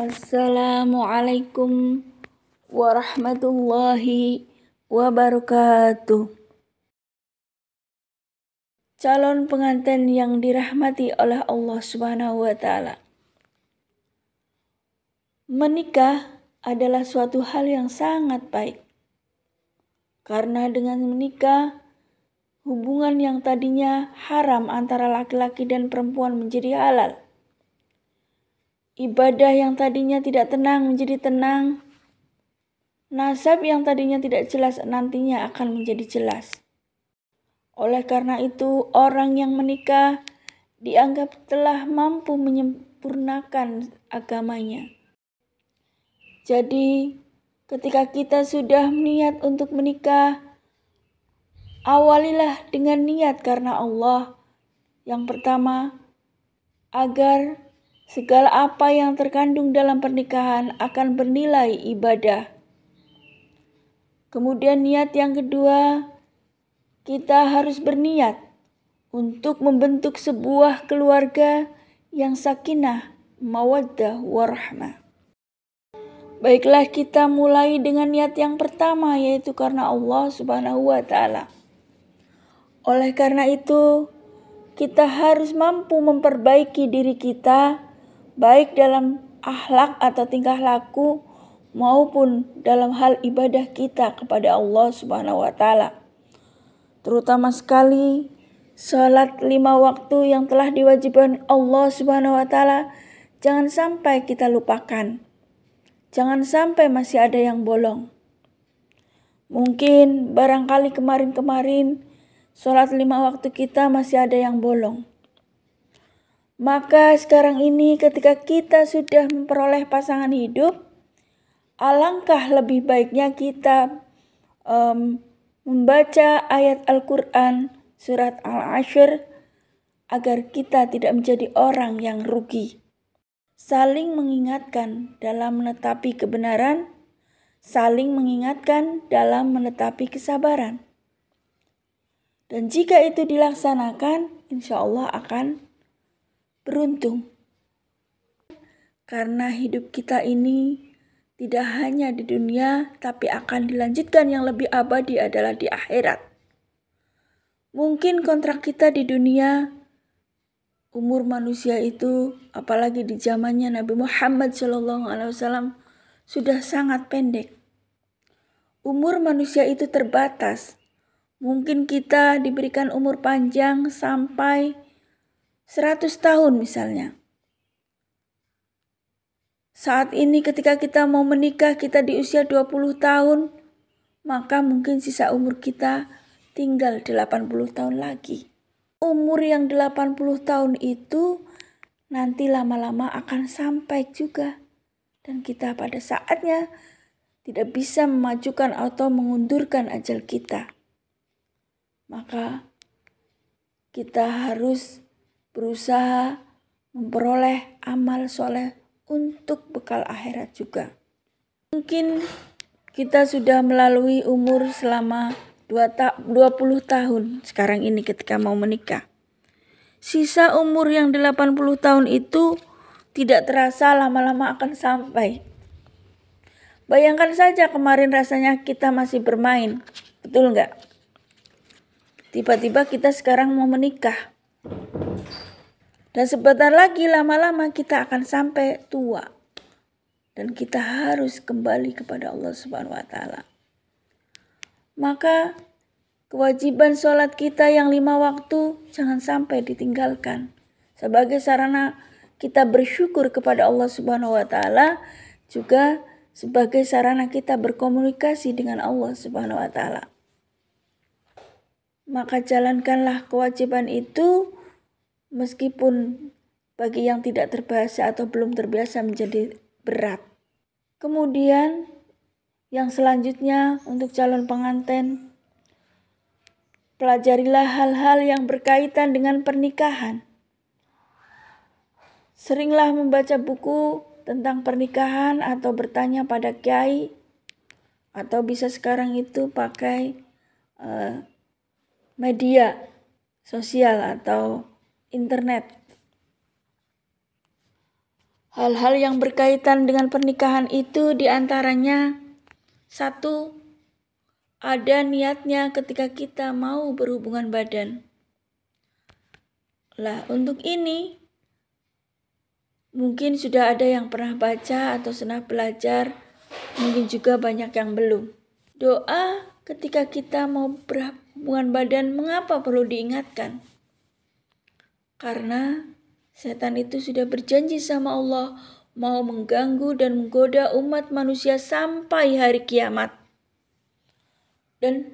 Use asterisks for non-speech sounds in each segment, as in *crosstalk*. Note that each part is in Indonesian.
Assalamualaikum warahmatullahi wabarakatuh. Calon pengantin yang dirahmati oleh Allah Subhanahu wa taala. Menikah adalah suatu hal yang sangat baik. Karena dengan menikah, hubungan yang tadinya haram antara laki-laki dan perempuan menjadi halal Ibadah yang tadinya tidak tenang menjadi tenang. Nasab yang tadinya tidak jelas nantinya akan menjadi jelas. Oleh karena itu, orang yang menikah dianggap telah mampu menyempurnakan agamanya. Jadi, ketika kita sudah niat untuk menikah, awalilah dengan niat karena Allah. Yang pertama, agar Segala apa yang terkandung dalam pernikahan akan bernilai ibadah. Kemudian, niat yang kedua, kita harus berniat untuk membentuk sebuah keluarga yang sakinah, mawaddah, warahmah. Baiklah, kita mulai dengan niat yang pertama, yaitu karena Allah Subhanahu wa Ta'ala. Oleh karena itu, kita harus mampu memperbaiki diri kita baik dalam akhlak atau tingkah laku maupun dalam hal ibadah kita kepada Allah Subhanahu wa taala. Terutama sekali salat lima waktu yang telah diwajibkan Allah Subhanahu wa taala, jangan sampai kita lupakan. Jangan sampai masih ada yang bolong. Mungkin barangkali kemarin-kemarin sholat lima waktu kita masih ada yang bolong. Maka sekarang ini ketika kita sudah memperoleh pasangan hidup, alangkah lebih baiknya kita um, membaca ayat Al-Quran surat al asyr agar kita tidak menjadi orang yang rugi. Saling mengingatkan dalam menetapi kebenaran, saling mengingatkan dalam menetapi kesabaran. Dan jika itu dilaksanakan, insya Allah akan beruntung karena hidup kita ini tidak hanya di dunia, tapi akan dilanjutkan yang lebih abadi adalah di akhirat. Mungkin kontrak kita di dunia, umur manusia itu, apalagi di zamannya Nabi Muhammad SAW, sudah sangat pendek. Umur manusia itu terbatas. Mungkin kita diberikan umur panjang sampai 100 tahun misalnya. Saat ini ketika kita mau menikah kita di usia 20 tahun, maka mungkin sisa umur kita tinggal 80 tahun lagi. Umur yang 80 tahun itu nanti lama-lama akan sampai juga. Dan kita pada saatnya tidak bisa memajukan atau mengundurkan ajal kita. Maka kita harus berusaha memperoleh amal soleh untuk bekal akhirat juga. Mungkin kita sudah melalui umur selama 20 tahun sekarang ini ketika mau menikah. Sisa umur yang 80 tahun itu tidak terasa lama-lama akan sampai. Bayangkan saja kemarin rasanya kita masih bermain, betul nggak? Tiba-tiba kita sekarang mau menikah. Dan sebentar lagi lama-lama kita akan sampai tua. Dan kita harus kembali kepada Allah Subhanahu wa taala. Maka kewajiban sholat kita yang lima waktu jangan sampai ditinggalkan. Sebagai sarana kita bersyukur kepada Allah Subhanahu wa taala juga sebagai sarana kita berkomunikasi dengan Allah Subhanahu wa taala. Maka jalankanlah kewajiban itu meskipun bagi yang tidak terbiasa atau belum terbiasa menjadi berat. Kemudian yang selanjutnya untuk calon pengantin pelajarilah hal-hal yang berkaitan dengan pernikahan. Seringlah membaca buku tentang pernikahan atau bertanya pada kiai atau bisa sekarang itu pakai uh, media sosial atau internet. Hal-hal yang berkaitan dengan pernikahan itu diantaranya satu ada niatnya ketika kita mau berhubungan badan. Lah, untuk ini mungkin sudah ada yang pernah baca atau senang belajar, mungkin juga banyak yang belum. Doa ketika kita mau berhubungan badan mengapa perlu diingatkan? Karena setan itu sudah berjanji sama Allah mau mengganggu dan menggoda umat manusia sampai hari kiamat. Dan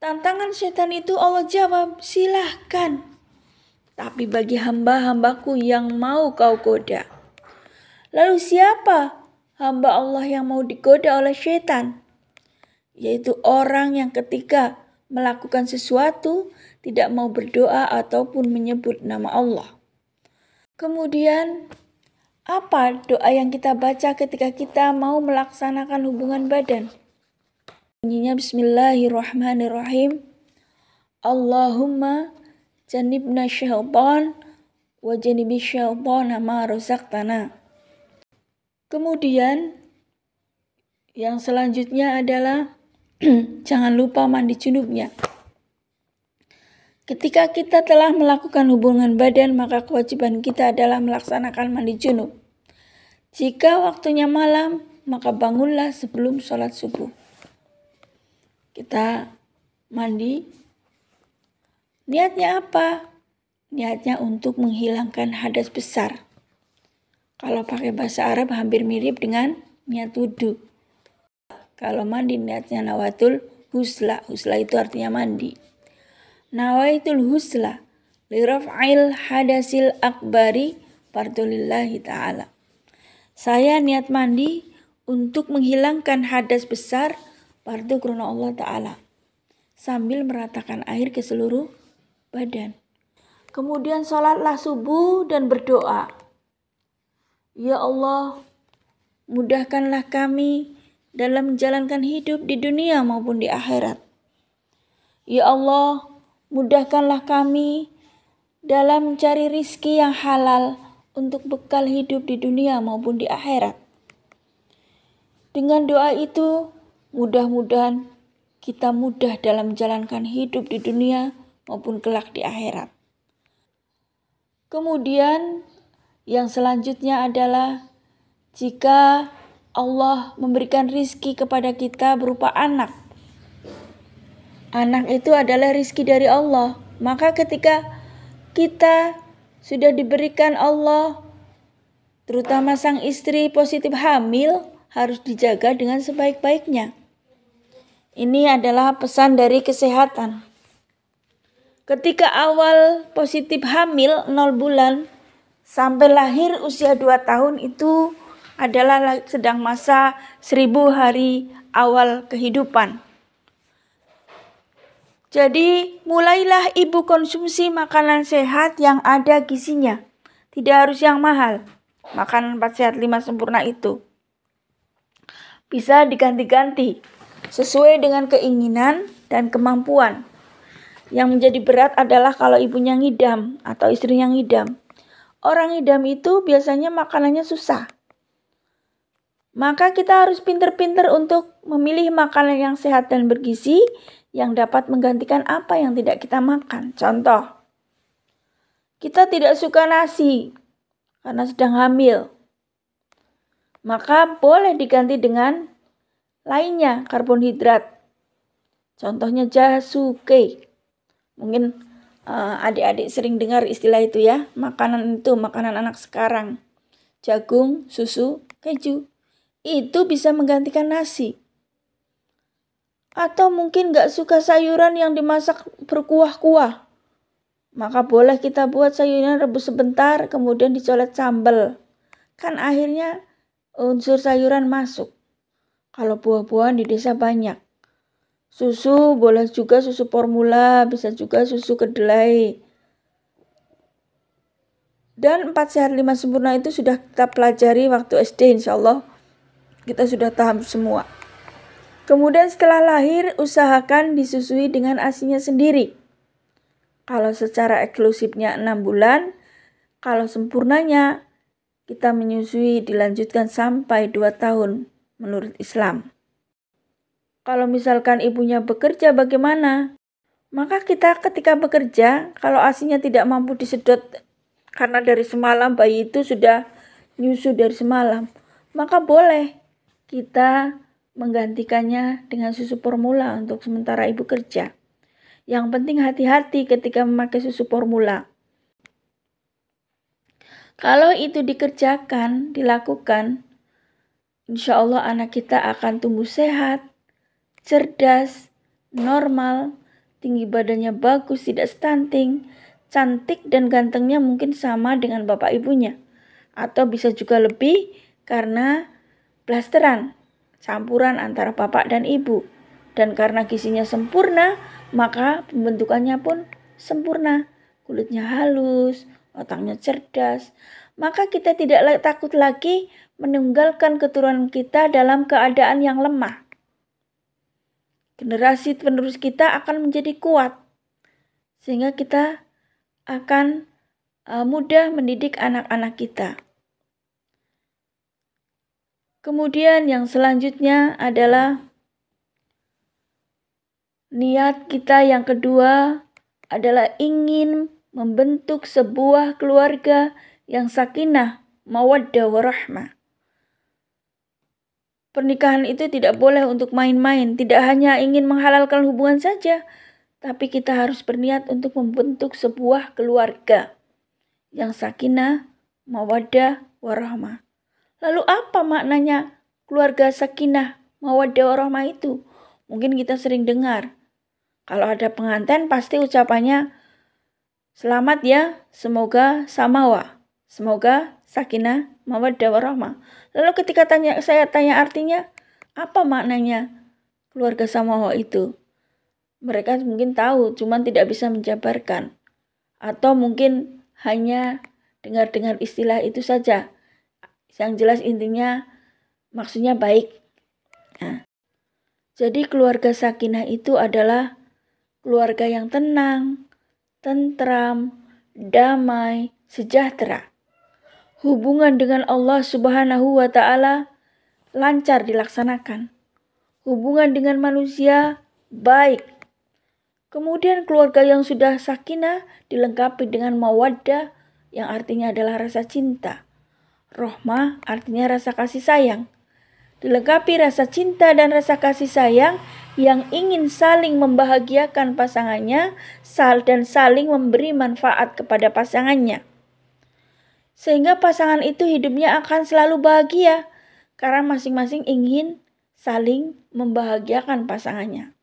tantangan setan itu Allah jawab, silahkan. Tapi bagi hamba-hambaku yang mau kau goda. Lalu siapa hamba Allah yang mau digoda oleh setan? Yaitu orang yang ketika melakukan sesuatu, tidak mau berdoa ataupun menyebut nama Allah. Kemudian, apa doa yang kita baca ketika kita mau melaksanakan hubungan badan? Bunyinya bismillahirrahmanirrahim. Allahumma janibna syaitan wa janibi syaitana ma rozaktana. Kemudian yang selanjutnya adalah *clears throat* Jangan lupa mandi junubnya. Ketika kita telah melakukan hubungan badan, maka kewajiban kita adalah melaksanakan mandi junub. Jika waktunya malam, maka bangunlah sebelum sholat subuh. Kita mandi. Niatnya apa? Niatnya untuk menghilangkan hadas besar. Kalau pakai bahasa Arab hampir mirip dengan niat wudhu. Kalau mandi niatnya nawatul husla. Husla itu artinya mandi. Nawaitul husla. Liraf'il hadasil akbari partulillahi ta'ala. Saya niat mandi untuk menghilangkan hadas besar partu karena Allah Ta'ala. Sambil meratakan air ke seluruh badan. Kemudian sholatlah subuh dan berdoa. Ya Allah, mudahkanlah kami dalam menjalankan hidup di dunia maupun di akhirat. Ya Allah, mudahkanlah kami dalam mencari rizki yang halal untuk bekal hidup di dunia maupun di akhirat. Dengan doa itu, mudah-mudahan kita mudah dalam menjalankan hidup di dunia maupun kelak di akhirat. Kemudian, yang selanjutnya adalah jika Allah memberikan rizki kepada kita berupa anak. Anak itu adalah rizki dari Allah. Maka ketika kita sudah diberikan Allah, terutama sang istri positif hamil, harus dijaga dengan sebaik-baiknya. Ini adalah pesan dari kesehatan. Ketika awal positif hamil 0 bulan sampai lahir usia 2 tahun itu adalah sedang masa seribu hari awal kehidupan. Jadi, mulailah ibu konsumsi makanan sehat yang ada gizinya. Tidak harus yang mahal. Makanan 4 sehat 5 sempurna itu. Bisa diganti-ganti sesuai dengan keinginan dan kemampuan. Yang menjadi berat adalah kalau ibunya ngidam atau istrinya ngidam. Orang ngidam itu biasanya makanannya susah. Maka kita harus pinter-pinter untuk memilih makanan yang sehat dan bergizi yang dapat menggantikan apa yang tidak kita makan. Contoh, kita tidak suka nasi karena sedang hamil. Maka boleh diganti dengan lainnya karbohidrat. Contohnya jasuke. Mungkin adik eh, adik-adik sering dengar istilah itu ya, makanan itu makanan anak sekarang. Jagung, susu, keju itu bisa menggantikan nasi. Atau mungkin nggak suka sayuran yang dimasak berkuah-kuah. Maka boleh kita buat sayuran rebus sebentar, kemudian dicolet sambal. Kan akhirnya unsur sayuran masuk. Kalau buah-buahan di desa banyak. Susu boleh juga susu formula, bisa juga susu kedelai. Dan 4 sehat 5 sempurna itu sudah kita pelajari waktu SD insya Allah. Kita sudah tahan semua. Kemudian setelah lahir, usahakan disusui dengan asinya sendiri. Kalau secara eksklusifnya 6 bulan, kalau sempurnanya kita menyusui dilanjutkan sampai 2 tahun menurut Islam. Kalau misalkan ibunya bekerja bagaimana? Maka kita ketika bekerja, kalau asinya tidak mampu disedot karena dari semalam bayi itu sudah nyusu dari semalam, maka boleh kita menggantikannya dengan susu formula untuk sementara ibu kerja. Yang penting hati-hati ketika memakai susu formula. Kalau itu dikerjakan, dilakukan, insya Allah anak kita akan tumbuh sehat, cerdas, normal, tinggi badannya bagus, tidak stunting, cantik dan gantengnya mungkin sama dengan bapak ibunya. Atau bisa juga lebih karena plasteran, campuran antara bapak dan ibu. Dan karena gisinya sempurna, maka pembentukannya pun sempurna. Kulitnya halus, otaknya cerdas. Maka kita tidak takut lagi meninggalkan keturunan kita dalam keadaan yang lemah. Generasi penerus kita akan menjadi kuat, sehingga kita akan eh, mudah mendidik anak-anak kita. Kemudian yang selanjutnya adalah niat kita yang kedua adalah ingin membentuk sebuah keluarga yang sakinah, mawaddah, warahmah. Pernikahan itu tidak boleh untuk main-main, tidak hanya ingin menghalalkan hubungan saja, tapi kita harus berniat untuk membentuk sebuah keluarga yang sakinah, mawaddah, warahmah. Lalu apa maknanya keluarga sakinah mawaddah warahmah itu? Mungkin kita sering dengar. Kalau ada pengantin pasti ucapannya selamat ya, semoga samawa, semoga sakinah mawaddah warahmah. Lalu ketika tanya saya tanya artinya, apa maknanya keluarga samawa itu? Mereka mungkin tahu, cuman tidak bisa menjabarkan. Atau mungkin hanya dengar-dengar istilah itu saja yang jelas intinya maksudnya baik. Nah, jadi keluarga sakinah itu adalah keluarga yang tenang, tentram, damai, sejahtera. Hubungan dengan Allah Subhanahu wa taala lancar dilaksanakan. Hubungan dengan manusia baik. Kemudian keluarga yang sudah sakinah dilengkapi dengan mawaddah yang artinya adalah rasa cinta. Rohmah artinya rasa kasih sayang. Dilengkapi rasa cinta dan rasa kasih sayang yang ingin saling membahagiakan pasangannya sal dan saling memberi manfaat kepada pasangannya. Sehingga pasangan itu hidupnya akan selalu bahagia karena masing-masing ingin saling membahagiakan pasangannya.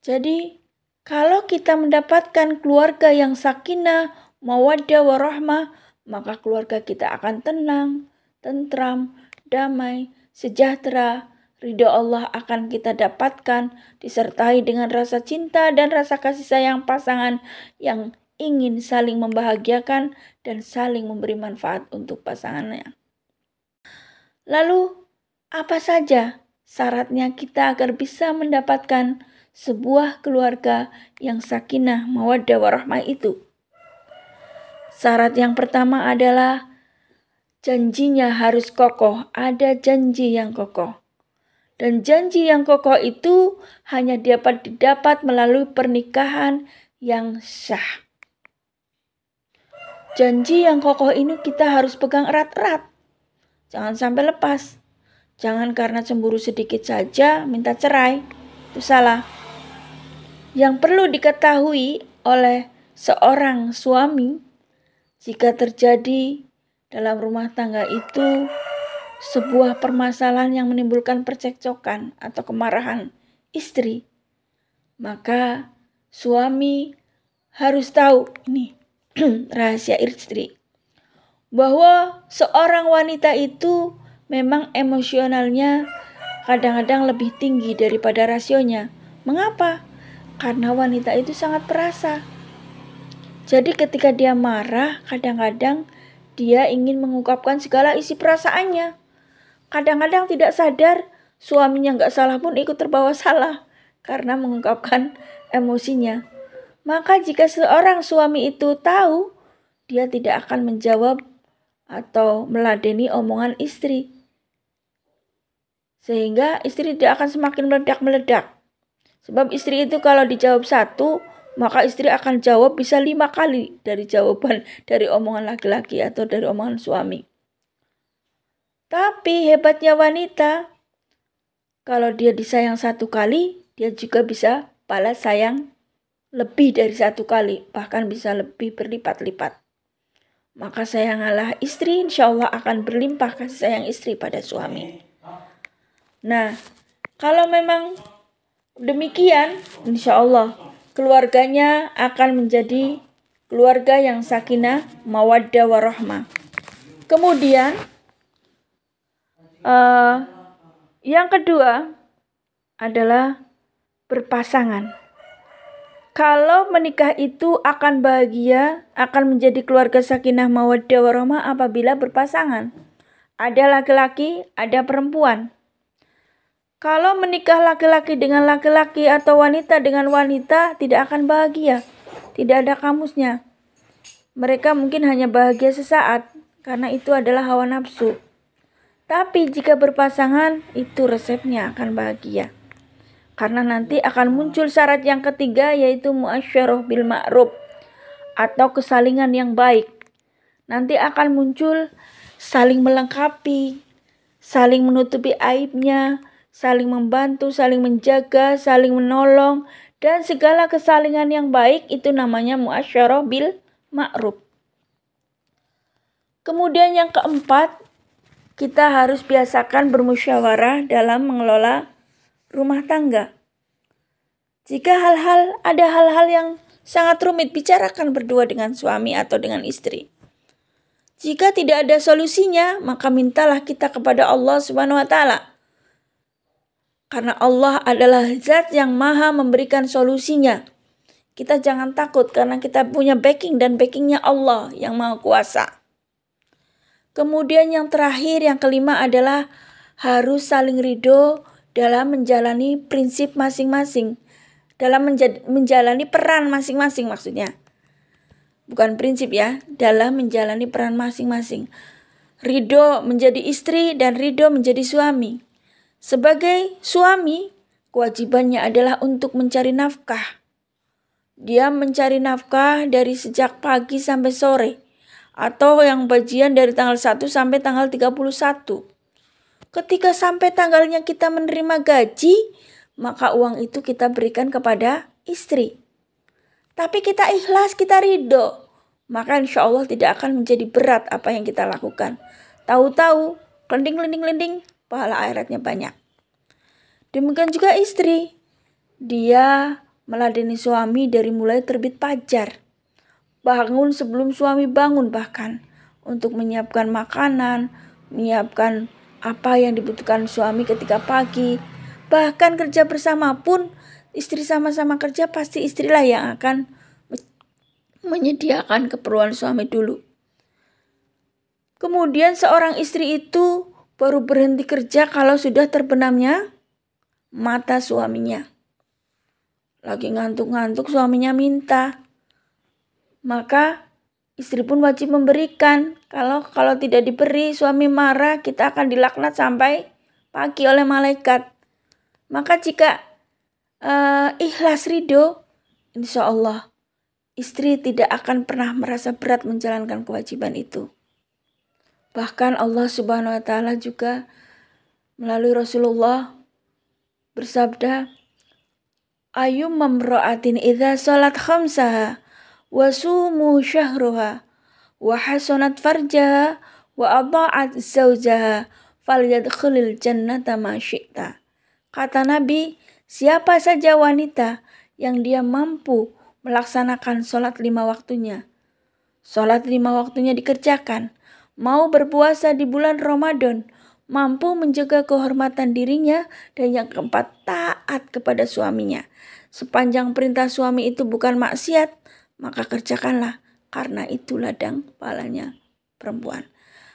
Jadi, kalau kita mendapatkan keluarga yang sakinah, mawaddah, warahmah, maka keluarga kita akan tenang, tentram, damai, sejahtera, ridho Allah akan kita dapatkan, disertai dengan rasa cinta dan rasa kasih sayang pasangan yang ingin saling membahagiakan dan saling memberi manfaat untuk pasangannya. Lalu, apa saja syaratnya kita agar bisa mendapatkan sebuah keluarga yang sakinah mawaddah warahmah itu? Syarat yang pertama adalah janjinya harus kokoh, ada janji yang kokoh. Dan janji yang kokoh itu hanya dapat didapat melalui pernikahan yang sah. Janji yang kokoh ini kita harus pegang erat-erat. Jangan sampai lepas. Jangan karena cemburu sedikit saja minta cerai. Itu salah. Yang perlu diketahui oleh seorang suami jika terjadi dalam rumah tangga itu sebuah permasalahan yang menimbulkan percekcokan atau kemarahan istri, maka suami harus tahu ini *clears throat* rahasia istri bahwa seorang wanita itu memang emosionalnya kadang-kadang lebih tinggi daripada rasionya. Mengapa? Karena wanita itu sangat perasa. Jadi ketika dia marah, kadang-kadang dia ingin mengungkapkan segala isi perasaannya. Kadang-kadang tidak sadar suaminya nggak salah pun ikut terbawa salah karena mengungkapkan emosinya. Maka jika seorang suami itu tahu, dia tidak akan menjawab atau meladeni omongan istri. Sehingga istri tidak akan semakin meledak-meledak. Sebab istri itu kalau dijawab satu, maka istri akan jawab bisa lima kali dari jawaban *laughs* dari omongan laki-laki atau dari omongan suami. Tapi hebatnya wanita, kalau dia disayang satu kali, dia juga bisa balas sayang lebih dari satu kali, bahkan bisa lebih berlipat-lipat. Maka sayangalah istri insya Allah akan berlimpah kasih sayang istri pada suami. Nah, kalau memang demikian, insya Allah keluarganya akan menjadi keluarga yang sakinah, mawaddah, warahmah. Kemudian uh, yang kedua adalah berpasangan. Kalau menikah itu akan bahagia, akan menjadi keluarga sakinah, mawaddah, warahmah apabila berpasangan. Ada laki-laki, ada perempuan. Kalau menikah laki-laki dengan laki-laki atau wanita dengan wanita tidak akan bahagia. Tidak ada kamusnya. Mereka mungkin hanya bahagia sesaat karena itu adalah hawa nafsu. Tapi jika berpasangan itu resepnya akan bahagia. Karena nanti akan muncul syarat yang ketiga yaitu muasyarah bil ma'ruf atau kesalingan yang baik. Nanti akan muncul saling melengkapi, saling menutupi aibnya, saling membantu, saling menjaga, saling menolong, dan segala kesalingan yang baik itu namanya muasyarah bil ma'ruf. Kemudian yang keempat, kita harus biasakan bermusyawarah dalam mengelola rumah tangga. Jika hal-hal ada hal-hal yang sangat rumit, bicarakan berdua dengan suami atau dengan istri. Jika tidak ada solusinya, maka mintalah kita kepada Allah Subhanahu wa taala karena Allah adalah zat yang maha memberikan solusinya. Kita jangan takut karena kita punya backing dan backingnya Allah yang maha kuasa. Kemudian yang terakhir, yang kelima adalah harus saling ridho dalam menjalani prinsip masing-masing. Dalam menja menjalani peran masing-masing maksudnya. Bukan prinsip ya, dalam menjalani peran masing-masing. Ridho menjadi istri dan ridho menjadi suami. Sebagai suami, kewajibannya adalah untuk mencari nafkah. Dia mencari nafkah dari sejak pagi sampai sore atau yang bagian dari tanggal 1 sampai tanggal 31. Ketika sampai tanggalnya kita menerima gaji, maka uang itu kita berikan kepada istri. Tapi kita ikhlas, kita ridho, maka insya Allah tidak akan menjadi berat apa yang kita lakukan. tahu tahu lending, kelending-kelending-kelending, pahala akhiratnya banyak. Demikian juga istri. Dia meladeni suami dari mulai terbit pajar. Bangun sebelum suami bangun bahkan untuk menyiapkan makanan, menyiapkan apa yang dibutuhkan suami ketika pagi. Bahkan kerja bersama pun istri sama-sama kerja pasti istrilah yang akan menyediakan keperluan suami dulu. Kemudian seorang istri itu baru berhenti kerja kalau sudah terbenamnya mata suaminya. Lagi ngantuk-ngantuk suaminya minta. Maka istri pun wajib memberikan. Kalau kalau tidak diberi suami marah, kita akan dilaknat sampai pagi oleh malaikat. Maka jika uh, ikhlas ridho, insya Allah istri tidak akan pernah merasa berat menjalankan kewajiban itu. Bahkan Allah Subhanahu wa taala juga melalui Rasulullah bersabda, "Ayum mamra'atin idza salat khamsaha wa sumu syahruha wa hasanat farjaha wa adha'at zaujaha falyadkhulil jannata ma syi'ta." Kata Nabi, siapa saja wanita yang dia mampu melaksanakan sholat lima waktunya. Sholat lima waktunya dikerjakan, mau berpuasa di bulan Ramadan, mampu menjaga kehormatan dirinya, dan yang keempat taat kepada suaminya. Sepanjang perintah suami itu bukan maksiat, maka kerjakanlah karena itu ladang palanya perempuan.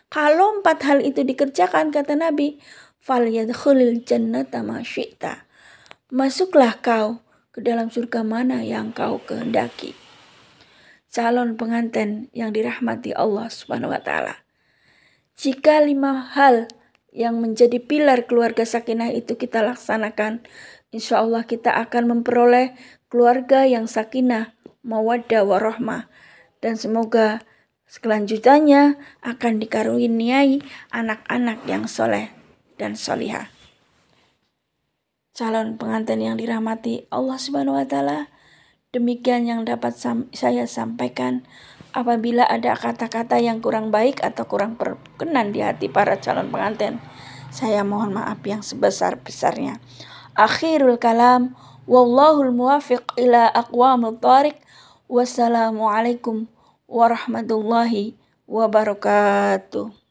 Kalau empat hal itu dikerjakan kata Nabi, fal yadkhulil jannata masyita. Masuklah kau ke dalam surga mana yang kau kehendaki. Calon pengantin yang dirahmati Allah Subhanahu wa taala. Jika lima hal yang menjadi pilar keluarga sakinah itu kita laksanakan, insya Allah kita akan memperoleh keluarga yang sakinah, mawadah, warohmah. Dan semoga selanjutnya akan dikaruniai anak-anak yang soleh dan solihah. Calon pengantin yang dirahmati Allah Subhanahu wa Ta'ala, demikian yang dapat saya sampaikan apabila ada kata-kata yang kurang baik atau kurang berkenan di hati para calon pengantin. Saya mohon maaf yang sebesar-besarnya. Akhirul kalam, wallahul muwafiq ila aqwamul tariq. Wassalamualaikum warahmatullahi wabarakatuh.